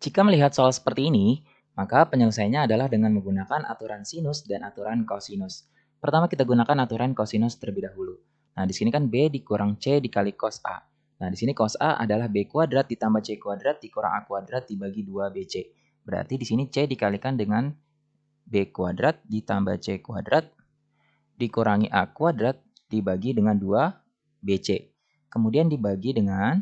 Jika melihat soal seperti ini, maka penyelesaiannya adalah dengan menggunakan aturan sinus dan aturan kosinus. Pertama kita gunakan aturan kosinus terlebih dahulu. Nah, di sini kan B dikurang C dikali cos A. Nah, di sini cos A adalah B kuadrat ditambah C kuadrat dikurang A kuadrat dibagi 2BC. Berarti di sini C dikalikan dengan B kuadrat ditambah C kuadrat dikurangi A kuadrat dibagi dengan 2BC. Kemudian dibagi dengan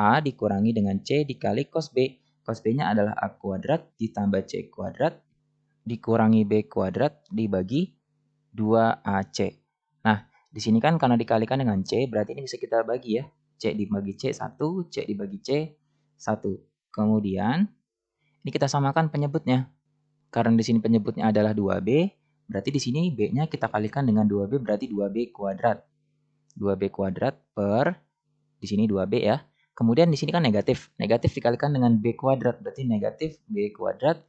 A dikurangi dengan C dikali cos B cos B-nya adalah A kuadrat ditambah C kuadrat dikurangi B kuadrat dibagi 2AC. Nah, di sini kan karena dikalikan dengan C, berarti ini bisa kita bagi ya. C dibagi C 1, C dibagi C 1. Kemudian, ini kita samakan penyebutnya. Karena di sini penyebutnya adalah 2B, berarti di sini B-nya kita kalikan dengan 2B, berarti 2B kuadrat. 2B kuadrat per, di sini 2B ya, Kemudian di sini kan negatif. Negatif dikalikan dengan B kuadrat. Berarti negatif B kuadrat.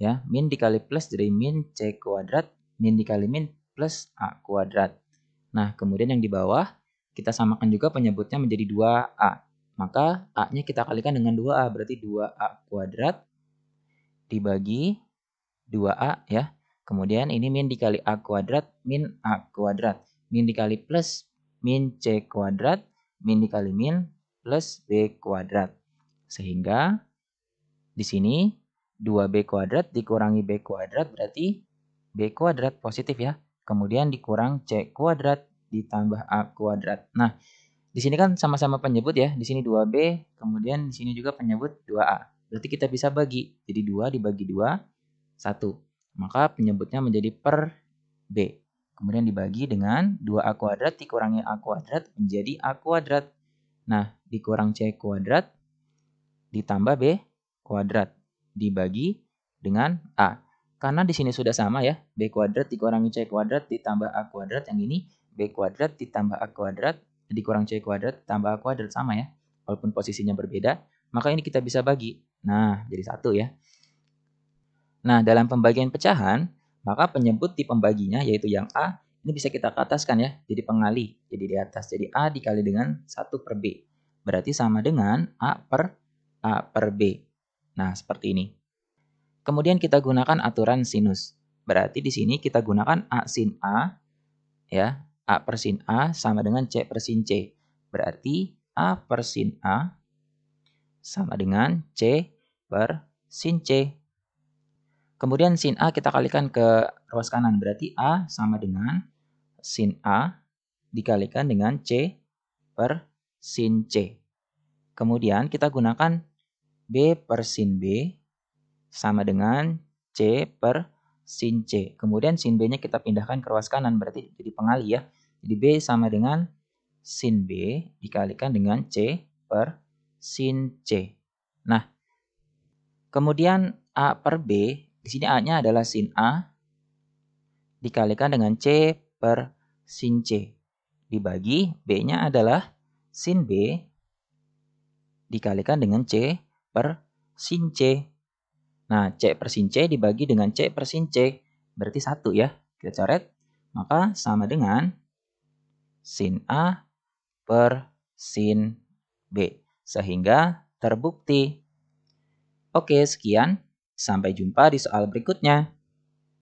Ya, min dikali plus jadi min C kuadrat. Min dikali min plus A kuadrat. Nah, kemudian yang di bawah kita samakan juga penyebutnya menjadi 2A. Maka A-nya kita kalikan dengan 2A. Berarti 2A kuadrat dibagi 2A ya. Kemudian ini min dikali A kuadrat min A kuadrat. Min dikali plus min C kuadrat. Min dikali min plus B kuadrat. Sehingga di sini 2B kuadrat dikurangi B kuadrat berarti B kuadrat positif ya. Kemudian dikurang C kuadrat ditambah A kuadrat. Nah, di sini kan sama-sama penyebut ya. Di sini 2B, kemudian di sini juga penyebut 2A. Berarti kita bisa bagi. Jadi 2 dibagi 2, 1. Maka penyebutnya menjadi per B. Kemudian dibagi dengan 2A kuadrat dikurangi A kuadrat menjadi A kuadrat. Nah, dikurang C kuadrat ditambah B kuadrat dibagi dengan A. Karena di sini sudah sama ya, B kuadrat dikurangi C kuadrat ditambah A kuadrat. Yang ini B kuadrat ditambah A kuadrat dikurang C kuadrat ditambah A kuadrat sama ya. Walaupun posisinya berbeda, maka ini kita bisa bagi. Nah, jadi satu ya. Nah, dalam pembagian pecahan, maka penyebut di pembaginya yaitu yang A ini bisa kita ke kan ya, jadi pengali. Jadi di atas, jadi A dikali dengan 1 per B. Berarti sama dengan A per A per B. Nah, seperti ini. Kemudian kita gunakan aturan sinus. Berarti di sini kita gunakan A sin A, ya, A per sin A sama dengan C per sin C. Berarti A per sin A sama dengan C per sin C. Kemudian sin A kita kalikan ke ruas kanan, berarti A sama dengan sin A dikalikan dengan C per sin C. Kemudian kita gunakan B per sin B sama dengan C per sin C. Kemudian sin B-nya kita pindahkan ke ruas kanan, berarti jadi pengali ya. Jadi B sama dengan sin B dikalikan dengan C per sin C. Nah, kemudian A per B, di sini A-nya adalah sin A dikalikan dengan C per sin C. Dibagi B-nya adalah sin B dikalikan dengan C per sin C. Nah, C per sin C dibagi dengan C per sin C. Berarti satu ya. Kita coret. Maka sama dengan sin A per sin B. Sehingga terbukti. Oke, sekian. Sampai jumpa di soal berikutnya.